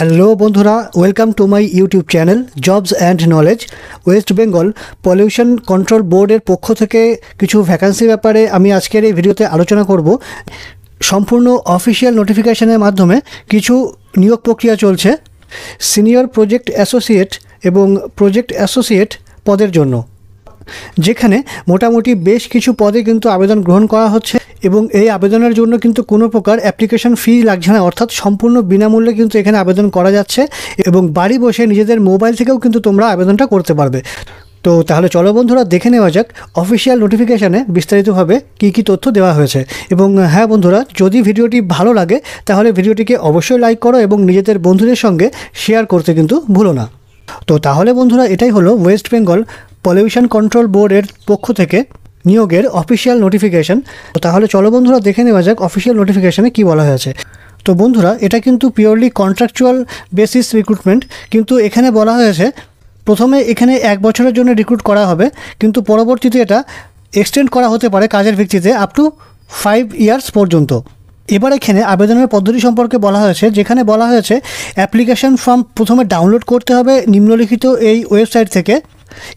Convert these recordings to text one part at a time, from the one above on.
hello বন্ধুরা welcome to my YouTube channel jobs and knowledge West Bengal pollution control বোর্ডের পক্ষ থেকে কিছু ভ্যাকান্সি ব্যাপারে আমি আজকের এই ভিডিওতে আলোচনা করব সম্পূর্ণ অফিসিয়াল নোটিফিকেশনের মাধ্যমে কিছু নিয়োগ প্রক্রিয়া চলছে সিনিয়র প্রজেক্ট অ্যাসোসিয়েট এবং প্রজেক্ট অ্যাসোসিয়েট পদের জন্য যেখানে মোটামুটি বেশ কিছু পদে কিন্তু আবেদন গ্রহণ করা হচ্ছে এবং এই আবেদনের জন্য কিন্তু কোনো প্রকার অ্যাপ্লিকেশন ফি লাগছে না অর্থাৎ সম্পূর্ণ বিনামূল্যে কিন্তু এখানে আবেদন করা যাচ্ছে এবং বাড়ি বসে নিজেদের মোবাইল থেকেও কিন্তু তোমরা আবেদনটা করতে পারবে তো তাহলে চলো বন্ধুরা দেখে নেওয়া যাক অফিসিয়াল নোটিফিকেশানে বিস্তারিতভাবে কি কি তথ্য দেওয়া হয়েছে এবং হ্যাঁ বন্ধুরা যদি ভিডিওটি ভালো লাগে তাহলে ভিডিওটিকে অবশ্যই লাইক করো এবং নিজেদের বন্ধুদের সঙ্গে শেয়ার করতে কিন্তু ভুলো না তো তাহলে বন্ধুরা এটাই হলো ওয়েস্ট বেঙ্গল পলিউশন কন্ট্রোল বোর্ডের পক্ষ থেকে নিয়োগের অফিসিয়াল নোটিফিকেশন তাহলে চলো বন্ধুরা দেখে নেওয়া যাক অফিসিয়াল নোটিফিকেশানে কী বলা হয়েছে তো বন্ধুরা এটা কিন্তু পিওরলি কন্ট্রাকচুয়াল বেসিস রিক্রুটমেন্ট কিন্তু এখানে বলা হয়েছে প্রথমে এখানে এক বছরের জন্য রিক্রুট করা হবে কিন্তু পরবর্তীতে এটা এক্সটেন্ড করা হতে পারে কাজের ভিত্তিতে আপ টু ফাইভ ইয়ার্স পর্যন্ত এবার এখানে আবেদনের পদ্ধতি সম্পর্কে বলা হয়েছে যেখানে বলা হয়েছে অ্যাপ্লিকেশন ফর্ম প্রথমে ডাউনলোড করতে হবে নিম্নলিখিত এই ওয়েবসাইট থেকে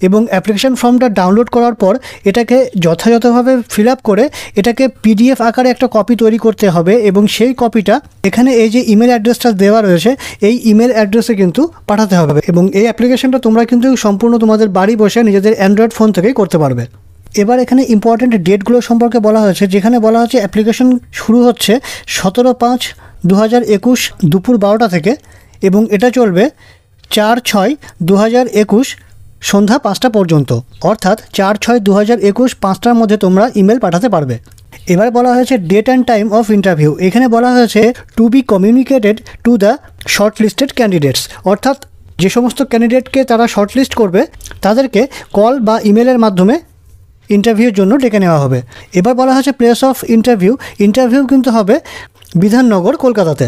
এবং অ্যাপ্লিকেশান ফর্মটা ডাউনলোড করার পর এটাকে যথাযথভাবে ফিল আপ করে এটাকে পিডিএফ আকারে একটা কপি তৈরি করতে হবে এবং সেই কপিটা এখানে এই যে ইমেল অ্যাড্রেসটা দেওয়া রয়েছে এই ইমেল অ্যাড্রেসে কিন্তু পাঠাতে হবে এবং এই অ্যাপ্লিকেশানটা তোমরা কিন্তু সম্পূর্ণ তোমাদের বাড়ি বসে নিজেদের অ্যান্ড্রয়েড ফোন থেকেই করতে পারবে এবার এখানে ইম্পর্ট্যান্ট ডেটগুলো সম্পর্কে বলা হয়েছে যেখানে বলা হচ্ছে অ্যাপ্লিকেশন শুরু হচ্ছে সতেরো পাঁচ দু হাজার একুশ দুপুর বারোটা থেকে এবং এটা চলবে চার ছয় দু হাজার একুশ সন্ধ্যা পাঁচটা পর্যন্ত অর্থাৎ চার ছয় দু হাজার একুশ পাঁচটার মধ্যে তোমরা ইমেল পাঠাতে পারবে এবার বলা হয়েছে date and time of interview এখানে বলা হয়েছে to be communicated to the shortlisted candidates অর্থাৎ যে সমস্ত ক্যান্ডিডেটকে তারা শর্ট লিস্ট করবে তাদেরকে কল বা ইমেলের মাধ্যমে ইন্টারভিউর জন্য ডেকে নেওয়া হবে এবার বলা হয়েছে প্লেস অফ ইন্টারভিউ ইন্টারভিউ কিন্তু হবে বিধাননগর কলকাতাতে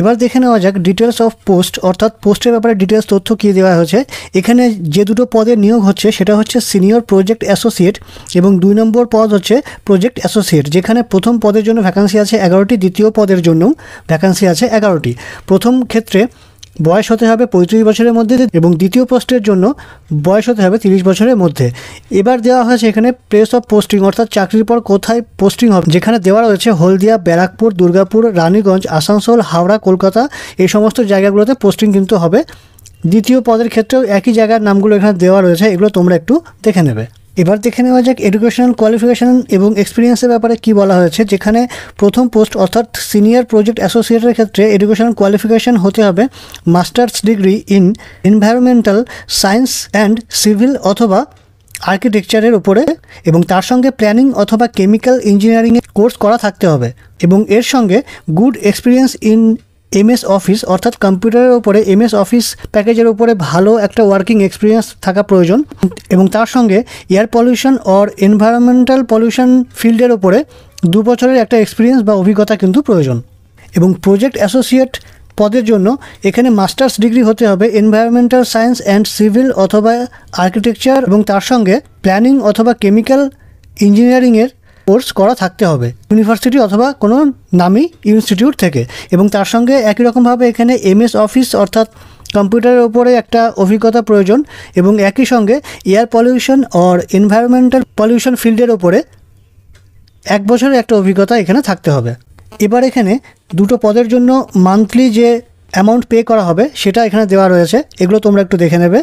এবার দেখে নেওয়া যাক ডিটেলস অফ পোস্ট অর্থাৎ পোস্টের ব্যাপারে ডিটেলস তথ্য কী দেওয়া হয়েছে এখানে যে দুটো পদে নিয়োগ হচ্ছে সেটা হচ্ছে সিনিয়র প্রজেক্ট অ্যাসোসিয়েট এবং দুই নম্বর পদ হচ্ছে প্রজেক্ট অ্যাসোসিয়েট যেখানে প্রথম পদের জন্য ভ্যাকান্সি আছে এগারোটি দ্বিতীয় পদের জন্য ভ্যাকান্সি আছে এগারোটি প্রথম ক্ষেত্রে বয়স হতে হবে পঁয়ত্রিশ বছরের মধ্যে এবং দ্বিতীয় পোস্টের জন্য বয়স হতে হবে তিরিশ বছরের মধ্যে এবার দেওয়া হয়েছে এখানে প্লেস অফ পোস্টিং অর্থাৎ চাকরির পর কোথায় পোস্টিং হবে যেখানে দেওয়া রয়েছে হলদিয়া ব্যারাকপুর দুর্গাপুর রানীগঞ্জ আসানসোল হাওড়া কলকাতা এই সমস্ত জায়গাগুলোতে পোস্টিং কিন্তু হবে দ্বিতীয় পদের ক্ষেত্রেও একই জায়গার নামগুলো এখানে দেওয়া রয়েছে এগুলো তোমরা একটু দেখে নেবে এবার দেখে নেওয়া যাক এডুকেশনাল কোয়ালিফিকেশান এবং এক্সপিরিয়েন্সের ব্যাপারে কি বলা হয়েছে যেখানে প্রথম পোস্ট অর্থাৎ সিনিয়র প্রজেক্ট অ্যাসোসিয়েটের ক্ষেত্রে এডুকেশনাল কোয়ালিফিকেশান হতে হবে masters degree in environmental science and civil অথবা আর্কিটেকচারের উপরে এবং তার সঙ্গে প্ল্যানিং অথবা কেমিক্যাল ইঞ্জিনিয়ারিংয়ের কোর্স করা থাকতে হবে এবং এর সঙ্গে good experience in MS office অর্থাৎ কম্পিউটারের ওপরে এমএস অফিস প্যাকেজের উপরে ভালো একটা ওয়ার্কিং এক্সপিরিয়েন্স থাকা প্রয়োজন এবং তার সঙ্গে air pollution or environmental pollution ফিল্ডের ওপরে দু বছরের একটা এক্সপিরিয়েন্স বা অভিজ্ঞতা কিন্তু প্রয়োজন এবং প্রজেক্ট অ্যাসোসিয়েট পদের জন্য এখানে মাস্টার্স ডিগ্রি হতে হবে এনভায়রনমেন্টাল সায়েন্স অ্যান্ড সিভিল অথবা আর্কিটেকচার এবং তার সঙ্গে প্ল্যানিং অথবা কেমিক্যাল ইঞ্জিনিয়ারিংয়ের কোর্স করা থাকতে হবে ইউনিভার্সিটি অথবা কোনো নামি ইনস্টিটিউট থেকে এবং তার সঙ্গে একই রকমভাবে এখানে এমএস অফিস অর্থাৎ কম্পিউটারের ওপরে একটা অভিজ্ঞতা প্রয়োজন এবং একই সঙ্গে air pollution or environmental pollution ফিল্ডের ওপরে এক বছরের একটা অভিজ্ঞতা এখানে থাকতে হবে এবার এখানে দুটো পদের জন্য মান্থলি যে অ্যামাউন্ট পে করা হবে সেটা এখানে দেওয়া রয়েছে এগুলো তোমরা একটু দেখে নেবে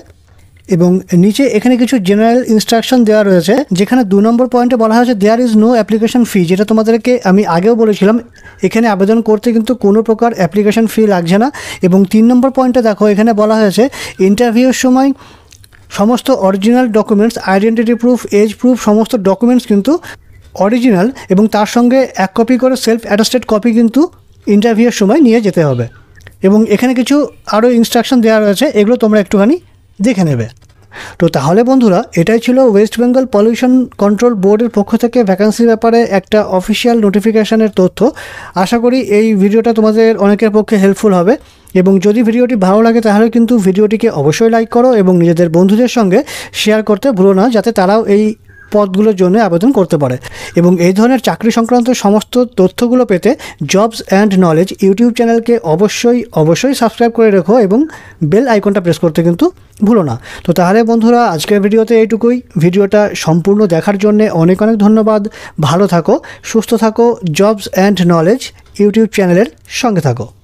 এবং নিচে এখানে কিছু জেনারেল ইনস্ট্রাকশন দেওয়া রয়েছে যেখানে দু নম্বর পয়েন্টে বলা হয়েছে there is no application fee যেটা তোমাদেরকে আমি আগেও বলেছিলাম এখানে আবেদন করতে কিন্তু কোনো প্রকার অ্যাপ্লিকেশন ফি লাগছে না এবং তিন নম্বর পয়েন্টে দেখো এখানে বলা হয়েছে ইন্টারভিউর সময় সমস্ত original documents identity proof age proof সমস্ত ডকুমেন্টস কিন্তু অরিজিনাল এবং তার সঙ্গে এক কপি করে সেলফ অ্যাটাস্টেড কপি কিন্তু ইন্টারভিউর সময় নিয়ে যেতে হবে এবং এখানে কিছু আরও ইনস্ট্রাকশন দেওয়া রয়েছে এগুলো তোমরা একটুখানি দেখে নেবে তো তাহলে বন্ধুরা এটাই ছিল ওয়েস্ট বেঙ্গল পলিউশন কন্ট্রোল বোর্ডের পক্ষ থেকে ভ্যাকান্সির ব্যাপারে একটা অফিসিয়াল নোটিফিকেশানের তথ্য আশা করি এই ভিডিওটা তোমাদের অনেকের পক্ষে হেল্পফুল হবে এবং যদি ভিডিওটি ভালো লাগে তাহলে কিন্তু ভিডিওটিকে অবশ্যই লাইক করো এবং নিজেদের বন্ধুদের সঙ্গে শেয়ার করতে ভুলো না যাতে তারাও এই পদগুলোর জন্য আবেদন করতে পারে এবং এই ধরনের চাকরি সংক্রান্ত সমস্ত তথ্যগুলো পেতে জবস অ্যান্ড নলেজ ইউটিউব চ্যানেলকে অবশ্যই অবশ্যই সাবস্ক্রাইব করে রেখো এবং বেল আইকনটা প্রেস করতে কিন্তু ভুলো না তো তাহলে বন্ধুরা আজকের ভিডিওতে এইটুকুই ভিডিওটা সম্পূর্ণ দেখার জন্য অনেক অনেক ধন্যবাদ ভালো থাকো সুস্থ থাকো জবস অ্যান্ড নলেজ ইউটিউব চ্যানেলের সঙ্গে থাকো